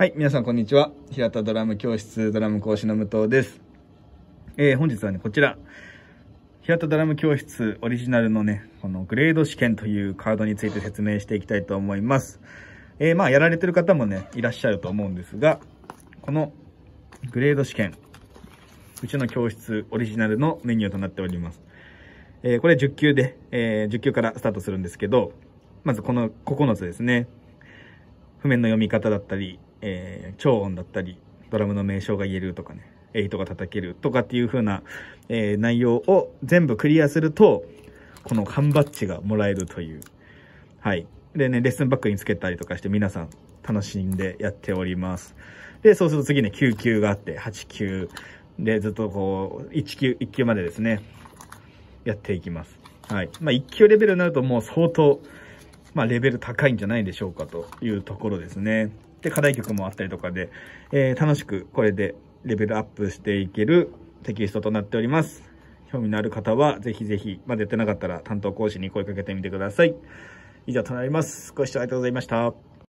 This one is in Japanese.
はい、皆さんこんにちは。平田ドラム教室ドラム講師の武藤です。えー、本日はね、こちら。平田ドラム教室オリジナルのね、このグレード試験というカードについて説明していきたいと思います。えー、まあ、やられてる方もね、いらっしゃると思うんですが、このグレード試験、うちの教室オリジナルのメニューとなっております。えー、これ10級で、え10級からスタートするんですけど、まずこの9つですね。譜面の読み方だったり、えー、超音だったり、ドラムの名称が言えるとかね、エイトが叩けるとかっていう風な、えー、内容を全部クリアすると、この缶バッジがもらえるという。はい。でね、レッスンバッグにつけたりとかして皆さん楽しんでやっております。で、そうすると次ね、9級があって、8級でずっとこう、1級、1級までですね、やっていきます。はい。まあ、1級レベルになるともう相当、まあ、レベル高いんじゃないでしょうかというところですね。で、課題曲もあったりとかで、えー、楽しくこれでレベルアップしていけるテキストとなっております。興味のある方は、ぜひぜひ、まだやってなかったら担当講師に声かけてみてください。以上となります。ご視聴ありがとうございました。